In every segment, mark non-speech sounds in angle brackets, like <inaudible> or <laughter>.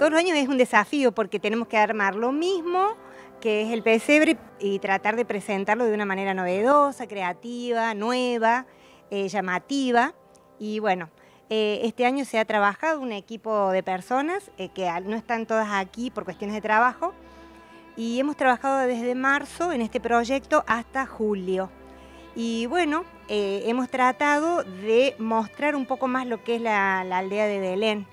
Todos los años es un desafío porque tenemos que armar lo mismo que es el pesebre y tratar de presentarlo de una manera novedosa, creativa, nueva, eh, llamativa. Y bueno, eh, este año se ha trabajado un equipo de personas eh, que no están todas aquí por cuestiones de trabajo y hemos trabajado desde marzo en este proyecto hasta julio. Y bueno, hemos tratado de mostrar un poco más lo que es la, la aldea de Belén.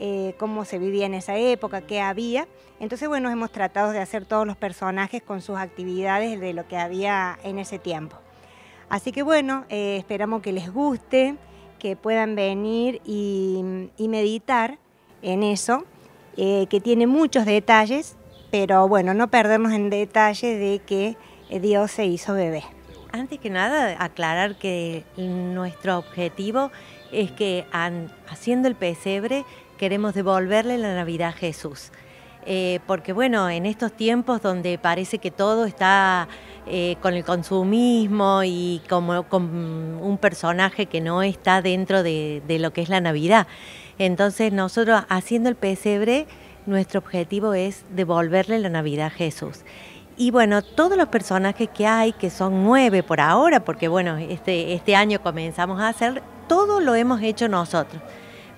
Eh, cómo se vivía en esa época, qué había. Entonces, bueno, hemos tratado de hacer todos los personajes con sus actividades de lo que había en ese tiempo. Así que bueno, eh, esperamos que les guste, que puedan venir y, meditar en eso, eh, que tiene muchos detalles, pero bueno, no perdemos en detalle de que Dios se hizo bebé. Antes que nada, aclarar que nuestro objetivo es que haciendo el pesebre queremos devolverle la Navidad a Jesús. Eh, porque bueno, en estos tiempos donde parece que todo está eh, con el consumismo y como con un personaje que no está dentro de, lo que es la Navidad. Entonces nosotros haciendo el pesebre, nuestro objetivo es devolverle la Navidad a Jesús. Y bueno, todos los personajes que hay, que son nueve por ahora, porque bueno, este, este año comenzamos a hacer, todo lo hemos hecho nosotros.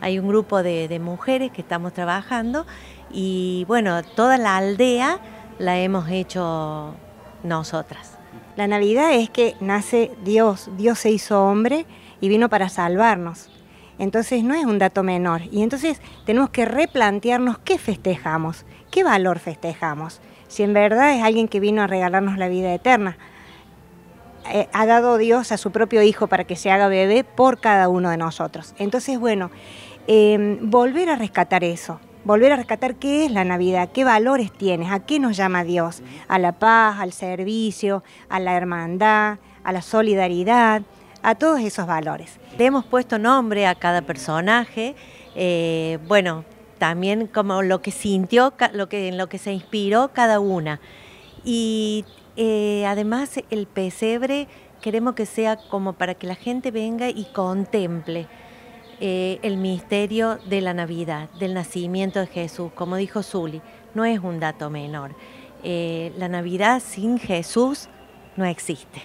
Hay un grupo de, mujeres que estamos trabajando y bueno, toda la aldea la hemos hecho nosotras. La Navidad es que nace Dios, Dios se hizo hombre y vino para salvarnos. Entonces no es un dato menor. Y entonces tenemos que replantearnos qué festejamos, qué valor festejamos. Si en verdad es alguien que vino a regalarnos la vida eterna, eh, ha dado Dios a su propio Hijo para que se haga bebé por cada uno de nosotros. Entonces, bueno, em, volver a rescatar eso, volver a rescatar qué es la Navidad, qué valores tienes, a qué nos llama Dios, a la paz, al servicio, a la hermandad, a la solidaridad, a todos esos valores. Le hemos puesto nombre a cada personaje, eh, bueno, también como lo que sintió, lo que, en lo que se inspiró cada una. Y eh, además, el pesebre queremos que sea como para que la gente venga y contemple eh, el misterio de la Navidad, del nacimiento de Jesús. Como dijo Zuli, no es un dato menor. Eh, la Navidad sin Jesús no existe,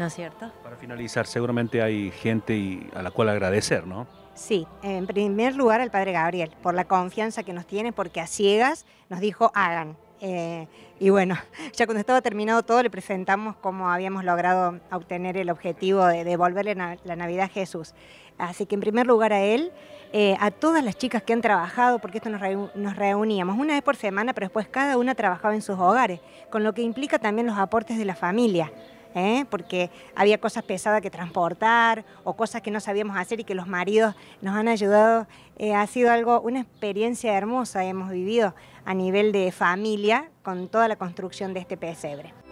¿no es cierto? Para finalizar, seguramente hay gente a la cual agradecer, ¿no? Sí, en primer lugar al Padre Gabriel, por la confianza que nos tiene, porque a ciegas nos dijo hagan. Eh, y bueno, <laughs> ya cuando estaba terminado todo le presentamos cómo habíamos logrado obtener el objetivo de devolverle la Navidad a Jesús. Así que en primer lugar a él, eh, a todas las chicas que han trabajado, porque esto nos, reuníamos una vez por semana, pero después cada una trabajaba en sus hogares, con lo que implica también los aportes de la familia. ¿eh? porque había cosas pesadas que transportar o cosas que no sabíamos hacer y que los maridos nos han ayudado. Eh, ha sido algo, una experiencia hermosa hemos vivido a nivel de familia con toda la construcción de este pesebre.